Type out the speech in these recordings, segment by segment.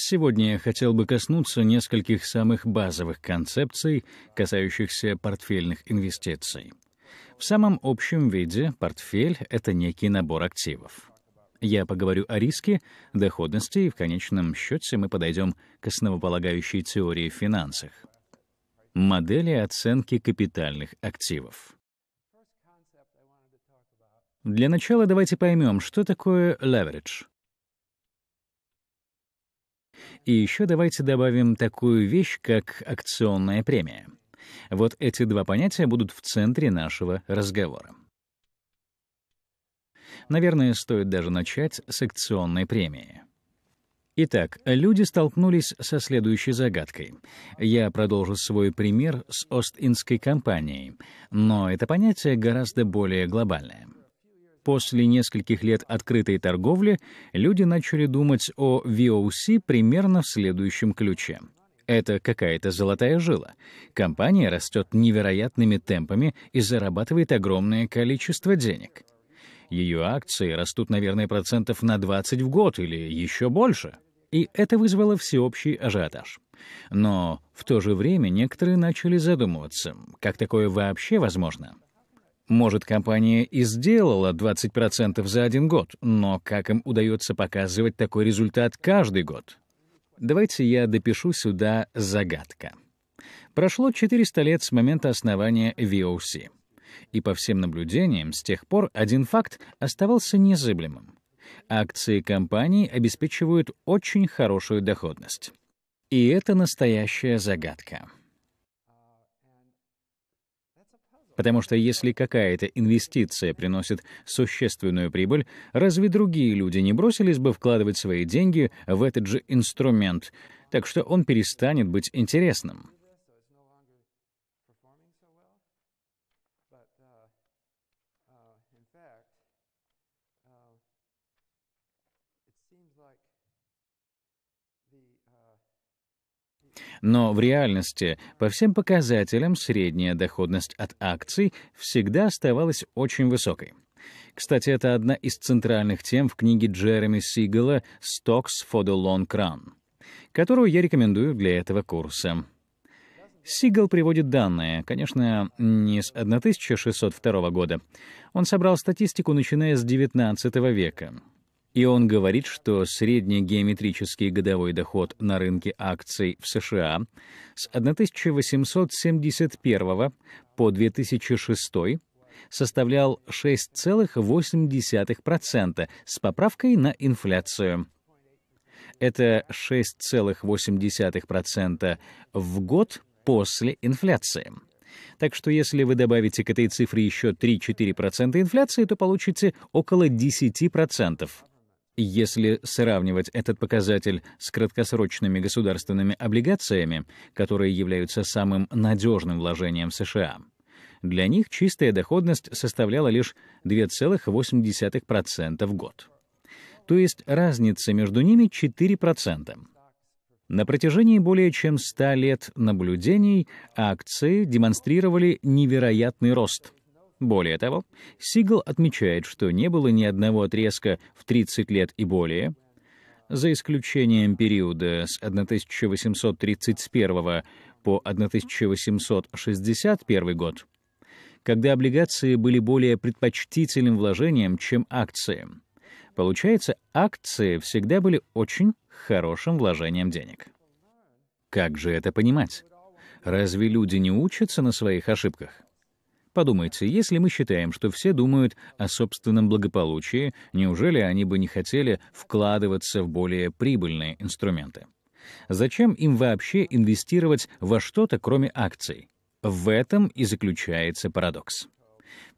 Сегодня я хотел бы коснуться нескольких самых базовых концепций, касающихся портфельных инвестиций. В самом общем виде портфель — это некий набор активов. Я поговорю о риске, доходности, и в конечном счете мы подойдем к основополагающей теории в финансах. Модели оценки капитальных активов. Для начала давайте поймем, что такое leverage. И еще давайте добавим такую вещь, как акционная премия. Вот эти два понятия будут в центре нашего разговора. Наверное, стоит даже начать с акционной премии. Итак, люди столкнулись со следующей загадкой. Я продолжу свой пример с Остинской компанией, но это понятие гораздо более глобальное — после нескольких лет открытой торговли люди начали думать о VOC примерно в следующем ключе. Это какая-то золотая жила. Компания растет невероятными темпами и зарабатывает огромное количество денег. Ее акции растут, наверное, процентов на 20 в год или еще больше. И это вызвало всеобщий ажиотаж. Но в то же время некоторые начали задумываться, как такое вообще возможно — может, компания и сделала 20% за один год, но как им удается показывать такой результат каждый год? Давайте я допишу сюда загадка. Прошло 400 лет с момента основания VOC. И по всем наблюдениям, с тех пор один факт оставался незыблемым. Акции компании обеспечивают очень хорошую доходность. И это настоящая загадка. Потому что если какая-то инвестиция приносит существенную прибыль, разве другие люди не бросились бы вкладывать свои деньги в этот же инструмент, так что он перестанет быть интересным? like Но в реальности по всем показателям средняя доходность от акций всегда оставалась очень высокой. Кстати, это одна из центральных тем в книге Джереми Сигала «Stocks for the Long Run», которую я рекомендую для этого курса. Сигал приводит данные, конечно, не с 1602 года. Он собрал статистику, начиная с 19 века и он говорит, что средний геометрический годовой доход на рынке акций в США с 1871 по 2006 составлял 6,8% с поправкой на инфляцию. Это 6,8% в год после инфляции. Так что если вы добавите к этой цифре еще 3-4% инфляции, то получите около 10%. Если сравнивать этот показатель с краткосрочными государственными облигациями, которые являются самым надежным вложением в США, для них чистая доходность составляла лишь 2,8% в год. То есть разница между ними 4%. На протяжении более чем 100 лет наблюдений акции демонстрировали невероятный рост — более того, Сигл отмечает, что не было ни одного отрезка в 30 лет и более, за исключением периода с 1831 по 1861 год, когда облигации были более предпочтительным вложением, чем акции. Получается, акции всегда были очень хорошим вложением денег. Как же это понимать? Разве люди не учатся на своих ошибках? Подумайте, если мы считаем, что все думают о собственном благополучии, неужели они бы не хотели вкладываться в более прибыльные инструменты? Зачем им вообще инвестировать во что-то, кроме акций? В этом и заключается парадокс.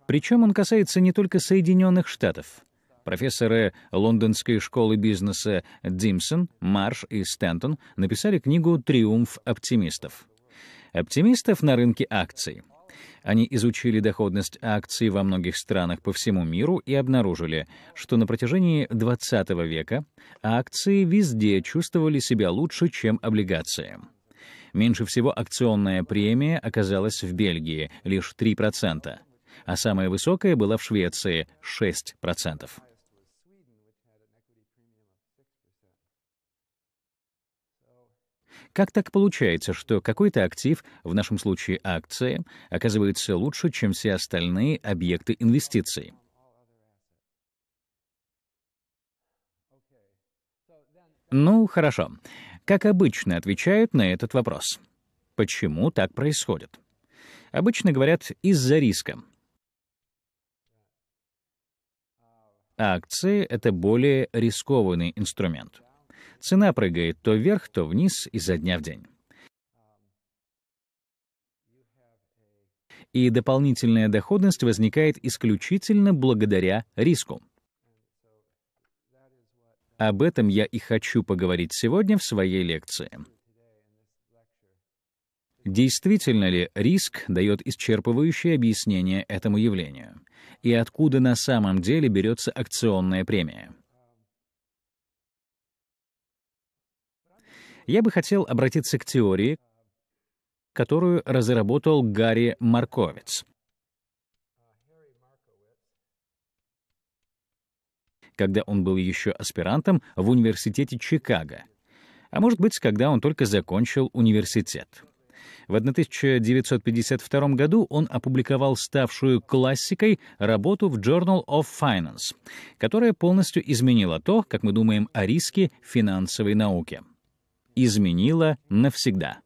Причем он касается не только Соединенных Штатов. Профессоры Лондонской школы бизнеса Димсон, Марш и Стентон написали книгу «Триумф оптимистов». Оптимистов на рынке акций — они изучили доходность акций во многих странах по всему миру и обнаружили, что на протяжении 20 века акции везде чувствовали себя лучше, чем облигации. Меньше всего акционная премия оказалась в Бельгии — лишь 3%, а самая высокая была в Швеции — 6%. Как так получается, что какой-то актив, в нашем случае акции, оказывается лучше, чем все остальные объекты инвестиций? Ну, хорошо. Как обычно отвечают на этот вопрос? Почему так происходит? Обычно говорят «из-за риска». Акции — это более рискованный инструмент — Цена прыгает то вверх, то вниз изо дня в день. И дополнительная доходность возникает исключительно благодаря риску. Об этом я и хочу поговорить сегодня в своей лекции. Действительно ли риск дает исчерпывающее объяснение этому явлению? И откуда на самом деле берется акционная премия? я бы хотел обратиться к теории, которую разработал Гарри Марковиц. когда он был еще аспирантом в университете Чикаго, а может быть, когда он только закончил университет. В 1952 году он опубликовал ставшую классикой работу в Journal of Finance, которая полностью изменила то, как мы думаем о риске финансовой науки изменила навсегда.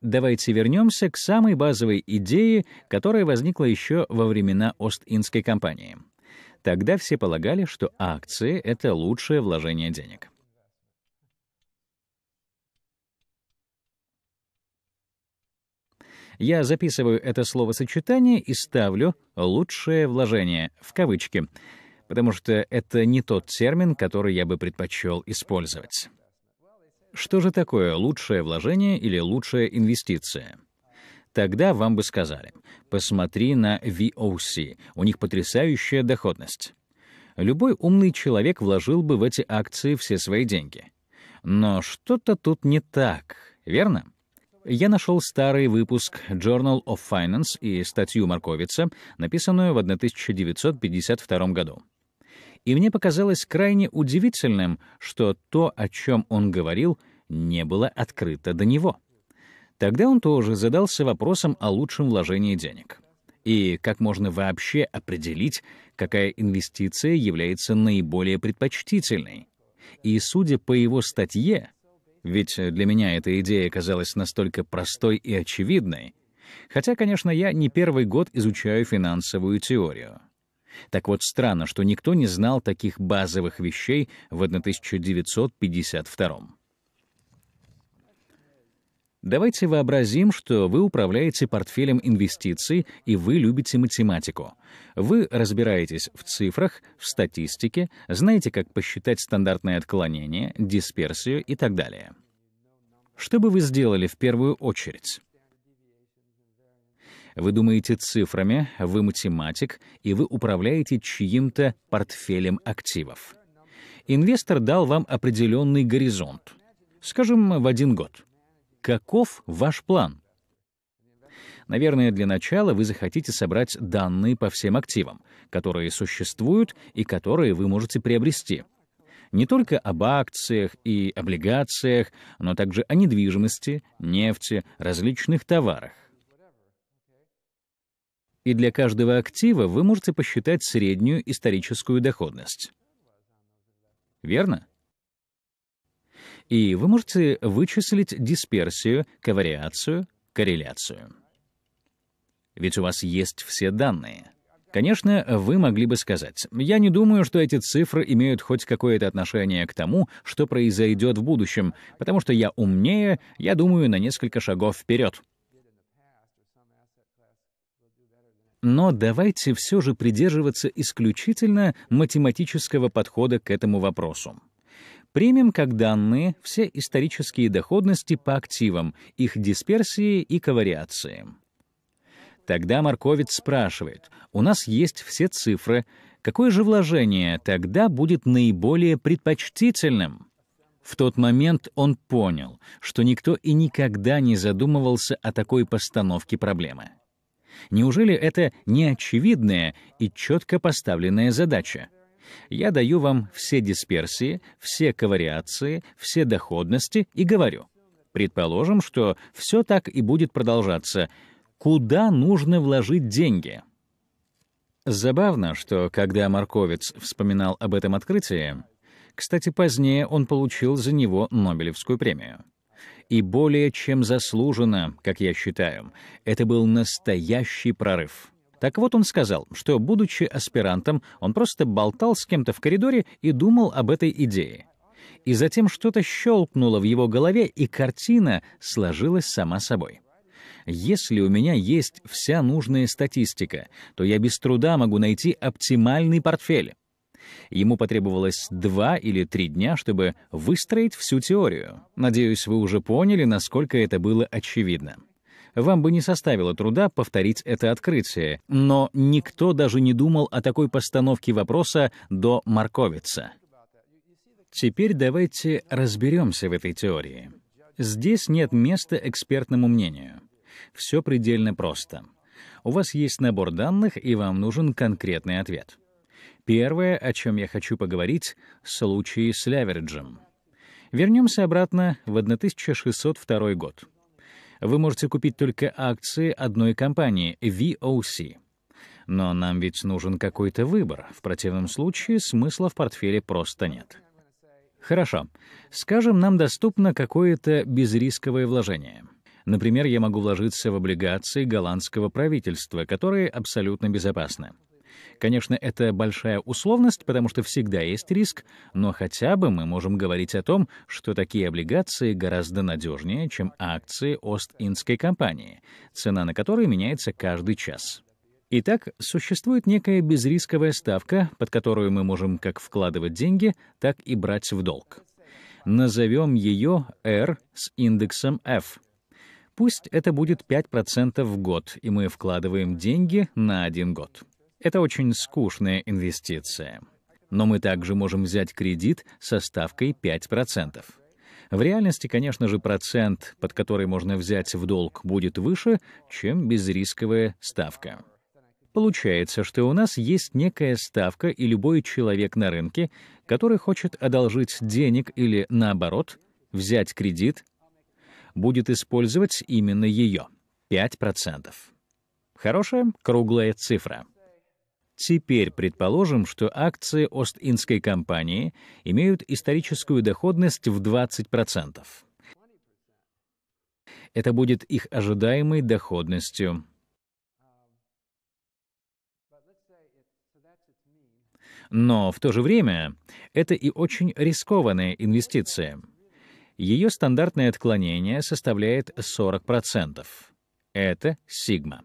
Давайте вернемся к самой базовой идее, которая возникла еще во времена Ост-Индской компании. Тогда все полагали, что акции — это лучшее вложение денег. Я записываю это словосочетание и ставлю «лучшее вложение» в кавычки, потому что это не тот термин, который я бы предпочел использовать. Что же такое лучшее вложение или лучшая инвестиция? Тогда вам бы сказали, посмотри на VOC, у них потрясающая доходность. Любой умный человек вложил бы в эти акции все свои деньги. Но что-то тут не так, верно? Я нашел старый выпуск Journal of Finance и статью Марковица, написанную в 1952 году и мне показалось крайне удивительным, что то, о чем он говорил, не было открыто до него. Тогда он тоже задался вопросом о лучшем вложении денег. И как можно вообще определить, какая инвестиция является наиболее предпочтительной? И судя по его статье, ведь для меня эта идея казалась настолько простой и очевидной, хотя, конечно, я не первый год изучаю финансовую теорию. Так вот, странно, что никто не знал таких базовых вещей в 1952 -м. Давайте вообразим, что вы управляете портфелем инвестиций и вы любите математику. Вы разбираетесь в цифрах, в статистике, знаете, как посчитать стандартное отклонение, дисперсию и так далее. Что бы вы сделали в первую очередь? Вы думаете цифрами, вы математик, и вы управляете чьим-то портфелем активов. Инвестор дал вам определенный горизонт, скажем, в один год. Каков ваш план? Наверное, для начала вы захотите собрать данные по всем активам, которые существуют и которые вы можете приобрести не только об акциях и облигациях, но также о недвижимости, нефти, различных товарах и для каждого актива вы можете посчитать среднюю историческую доходность. Верно? И вы можете вычислить дисперсию, ковариацию, корреляцию. Ведь у вас есть все данные. Конечно, вы могли бы сказать, я не думаю, что эти цифры имеют хоть какое-то отношение к тому, что произойдет в будущем, потому что я умнее, я думаю на несколько шагов вперед. Но давайте все же придерживаться исключительно математического подхода к этому вопросу. Примем как данные все исторические доходности по активам, их дисперсии и ковариации. Тогда Марковец спрашивает, у нас есть все цифры, какое же вложение тогда будет наиболее предпочтительным? В тот момент он понял, что никто и никогда не задумывался о такой постановке проблемы. Неужели это не очевидная и четко поставленная задача? Я даю вам все дисперсии, все ковариации, все доходности и говорю. Предположим, что все так и будет продолжаться. Куда нужно вложить деньги? Забавно, что когда Марковец вспоминал об этом открытии, кстати, позднее он получил за него Нобелевскую премию и более чем заслуженно, как я считаю. Это был настоящий прорыв. Так вот он сказал, что, будучи аспирантом, он просто болтал с кем-то в коридоре и думал об этой идее. И затем что-то щелкнуло в его голове, и картина сложилась сама собой. Если у меня есть вся нужная статистика, то я без труда могу найти оптимальный портфель. Ему потребовалось два или три дня, чтобы выстроить всю теорию. Надеюсь, вы уже поняли, насколько это было очевидно. Вам бы не составило труда повторить это открытие, но никто даже не думал о такой постановке вопроса до Марковица. Теперь давайте разберемся в этой теории. Здесь нет места экспертному мнению. Все предельно просто. У вас есть набор данных, и вам нужен конкретный ответ. Первое, о чем я хочу поговорить, — случай с Левериджем. Вернемся обратно в 1602 год. Вы можете купить только акции одной компании — VOC. Но нам ведь нужен какой-то выбор. В противном случае смысла в портфеле просто нет. Хорошо. Скажем, нам доступно какое-то безрисковое вложение. Например, я могу вложиться в облигации голландского правительства, которые абсолютно безопасны. Конечно, это большая условность, потому что всегда есть риск, но хотя бы мы можем говорить о том, что такие облигации гораздо надежнее, чем акции Ост-Индской компании, цена на которые меняется каждый час. Итак, существует некая безрисковая ставка, под которую мы можем как вкладывать деньги, так и брать в долг. Назовем ее R с индексом F. Пусть это будет 5% в год, и мы вкладываем деньги на один год. Это очень скучная инвестиция. Но мы также можем взять кредит со ставкой 5%. В реальности, конечно же, процент, под который можно взять в долг, будет выше, чем безрисковая ставка. Получается, что у нас есть некая ставка, и любой человек на рынке, который хочет одолжить денег или, наоборот, взять кредит, будет использовать именно ее — 5%. Хорошая круглая цифра. Теперь предположим, что акции Ост-Индской компании имеют историческую доходность в 20%. Это будет их ожидаемой доходностью. Но в то же время это и очень рискованная инвестиция. Ее стандартное отклонение составляет 40%. Это сигма.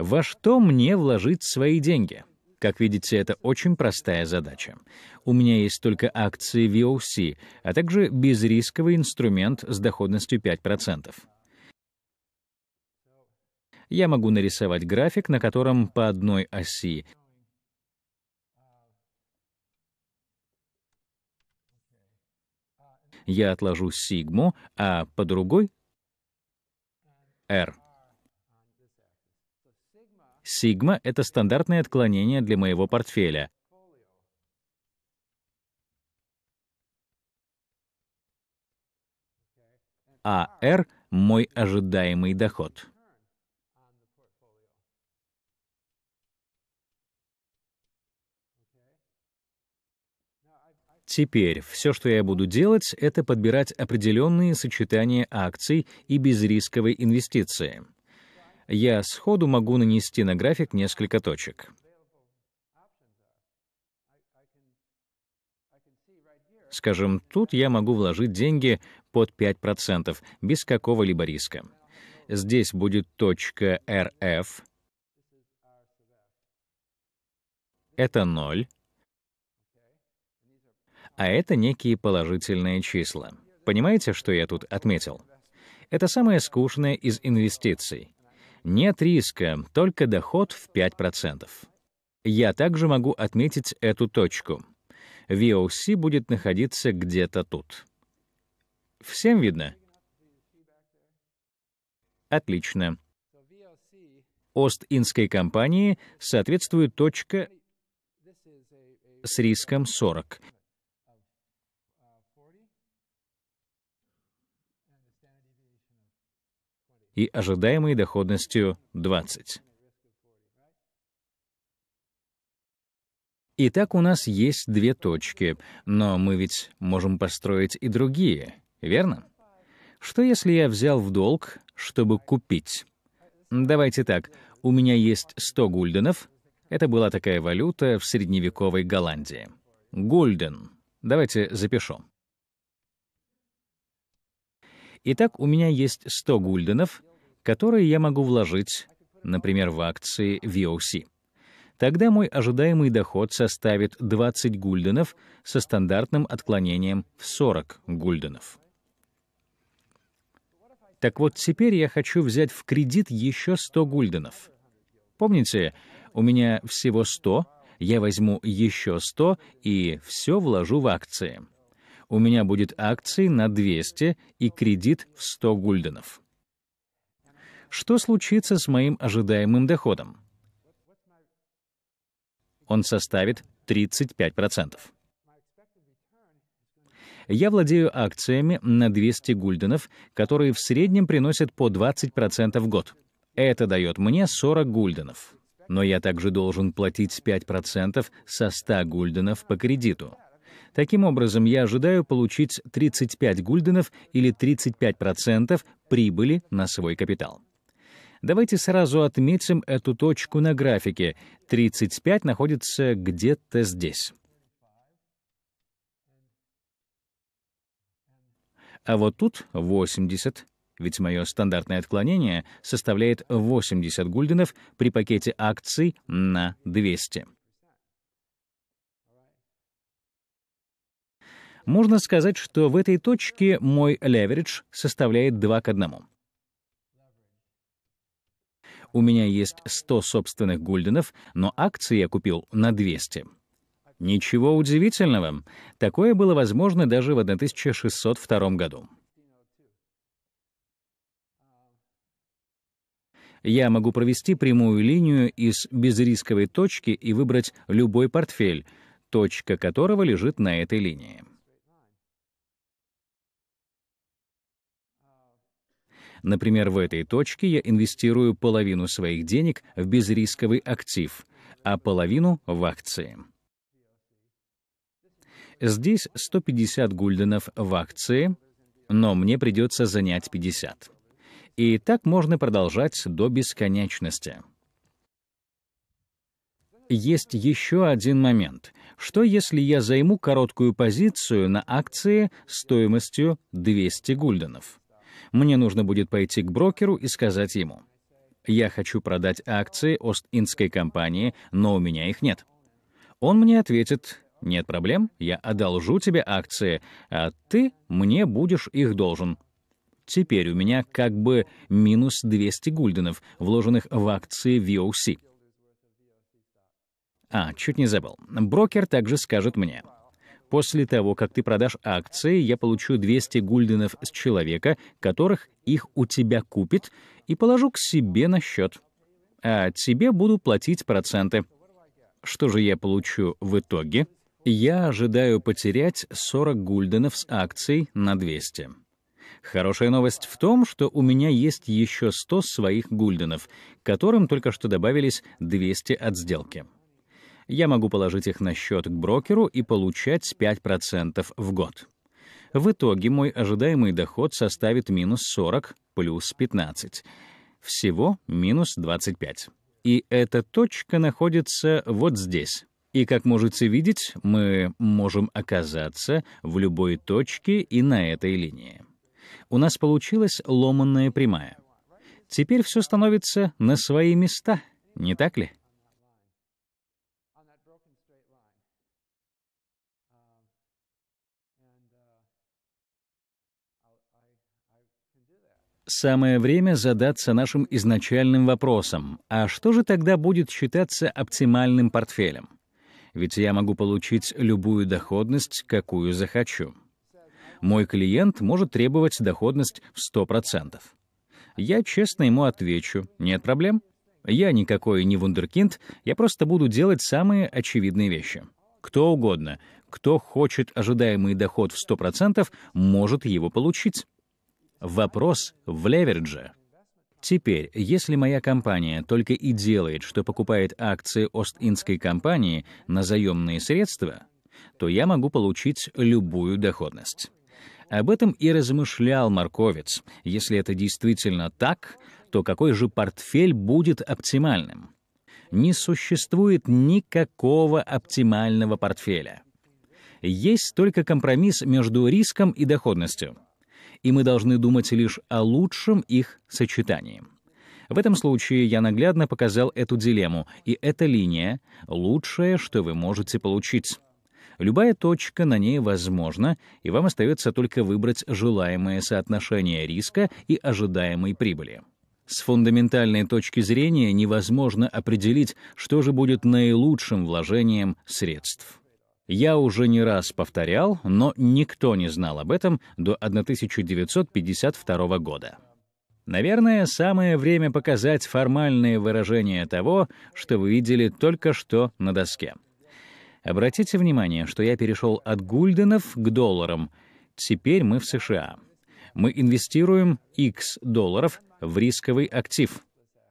Во что мне вложить свои деньги? Как видите, это очень простая задача. У меня есть только акции VOC, а также безрисковый инструмент с доходностью 5%. Я могу нарисовать график, на котором по одной оси я отложу сигму, а по другой — R. Сигма — это стандартное отклонение для моего портфеля. А R — мой ожидаемый доход. Теперь все, что я буду делать, это подбирать определенные сочетания акций и безрисковой инвестиции я сходу могу нанести на график несколько точек. Скажем, тут я могу вложить деньги под 5% без какого-либо риска. Здесь будет точка RF. Это 0. А это некие положительные числа. Понимаете, что я тут отметил? Это самое скучное из инвестиций. Нет риска, только доход в 5%. Я также могу отметить эту точку. VOC будет находиться где-то тут. Всем видно? Отлично. Ост-Индской компании соответствует точка с риском 40. и ожидаемой доходностью 20. Итак, у нас есть две точки, но мы ведь можем построить и другие, верно? Что если я взял в долг, чтобы купить? Давайте так, у меня есть 100 гульденов. Это была такая валюта в средневековой Голландии. Гульден. Давайте запишу. Итак, у меня есть 100 гульденов, которые я могу вложить, например, в акции VOC. Тогда мой ожидаемый доход составит 20 гульденов со стандартным отклонением в 40 гульденов. Так вот, теперь я хочу взять в кредит еще 100 гульденов. Помните, у меня всего 100, я возьму еще 100 и все вложу в акции. У меня будет акции на 200 и кредит в 100 гульденов что случится с моим ожидаемым доходом. Он составит 35%. Я владею акциями на 200 гульденов, которые в среднем приносят по 20% в год. Это дает мне 40 гульденов. Но я также должен платить 5% со 100 гульденов по кредиту. Таким образом, я ожидаю получить 35 гульденов или 35% прибыли на свой капитал. Давайте сразу отметим эту точку на графике. 35 находится где-то здесь. А вот тут 80, ведь мое стандартное отклонение составляет 80 гульденов при пакете акций на 200. Можно сказать, что в этой точке мой леверидж составляет 2 к 1. У меня есть 100 собственных гульденов, но акции я купил на 200. Ничего удивительного. Такое было возможно даже в 1602 году. Я могу провести прямую линию из безрисковой точки и выбрать любой портфель, точка которого лежит на этой линии. Например, в этой точке я инвестирую половину своих денег в безрисковый актив, а половину — в акции. Здесь 150 гульденов в акции, но мне придется занять 50. И так можно продолжать до бесконечности. Есть еще один момент. Что если я займу короткую позицию на акции стоимостью 200 гульденов? мне нужно будет пойти к брокеру и сказать ему, «Я хочу продать акции Ост-Индской компании, но у меня их нет». Он мне ответит, «Нет проблем, я одолжу тебе акции, а ты мне будешь их должен». Теперь у меня как бы минус 200 гульденов, вложенных в акции VOC. А, чуть не забыл. Брокер также скажет мне, После того, как ты продашь акции, я получу 200 гульденов с человека, которых их у тебя купит, и положу к себе на счет. А тебе буду платить проценты. Что же я получу в итоге? Я ожидаю потерять 40 гульденов с акций на 200. Хорошая новость в том, что у меня есть еще 100 своих гульденов, которым только что добавились 200 от сделки я могу положить их на счет к брокеру и получать 5% в год. В итоге мой ожидаемый доход составит минус 40 плюс 15. Всего минус 25. И эта точка находится вот здесь. И, как можете видеть, мы можем оказаться в любой точке и на этой линии. У нас получилась ломанная прямая. Теперь все становится на свои места, не так ли? самое время задаться нашим изначальным вопросом, а что же тогда будет считаться оптимальным портфелем? Ведь я могу получить любую доходность, какую захочу. Мой клиент может требовать доходность в 100%. Я честно ему отвечу, нет проблем. Я никакой не вундеркинд, я просто буду делать самые очевидные вещи. Кто угодно, кто хочет ожидаемый доход в 100%, может его получить. Вопрос в леверидже. Теперь, если моя компания только и делает, что покупает акции Ост-Индской компании на заемные средства, то я могу получить любую доходность. Об этом и размышлял Марковец. Если это действительно так, то какой же портфель будет оптимальным? Не существует никакого оптимального портфеля. Есть только компромисс между риском и доходностью — и мы должны думать лишь о лучшем их сочетании. В этом случае я наглядно показал эту дилемму, и эта линия — лучшее, что вы можете получить. Любая точка на ней возможна, и вам остается только выбрать желаемое соотношение риска и ожидаемой прибыли. С фундаментальной точки зрения невозможно определить, что же будет наилучшим вложением средств я уже не раз повторял, но никто не знал об этом до 1952 года. Наверное, самое время показать формальные выражения того, что вы видели только что на доске. Обратите внимание, что я перешел от гульденов к долларам. Теперь мы в США. Мы инвестируем X долларов в рисковый актив.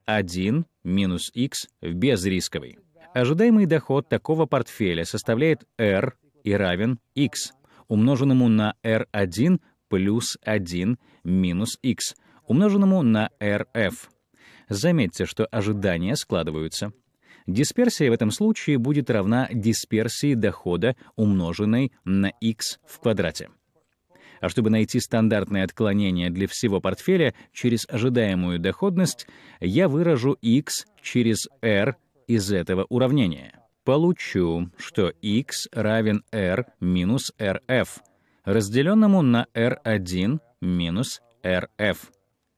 1 минус X в безрисковый. Ожидаемый доход такого портфеля составляет R и равен X, умноженному на R1 плюс 1 минус X, умноженному на RF. Заметьте, что ожидания складываются. Дисперсия в этом случае будет равна дисперсии дохода, умноженной на x в квадрате. А чтобы найти стандартное отклонение для всего портфеля через ожидаемую доходность, я выражу x через r из этого уравнения. Получу, что x равен r минус rf, разделенному на r1 минус rf.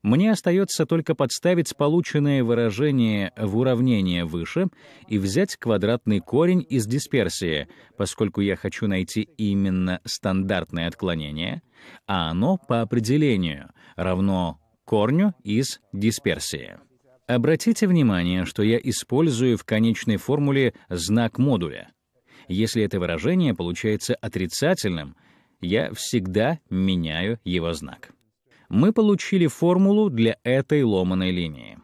Мне остается только подставить полученное выражение в уравнение выше и взять квадратный корень из дисперсии, поскольку я хочу найти именно стандартное отклонение, а оно по определению равно корню из дисперсии. Обратите внимание, что я использую в конечной формуле знак модуля. Если это выражение получается отрицательным, я всегда меняю его знак. Мы получили формулу для этой ломаной линии.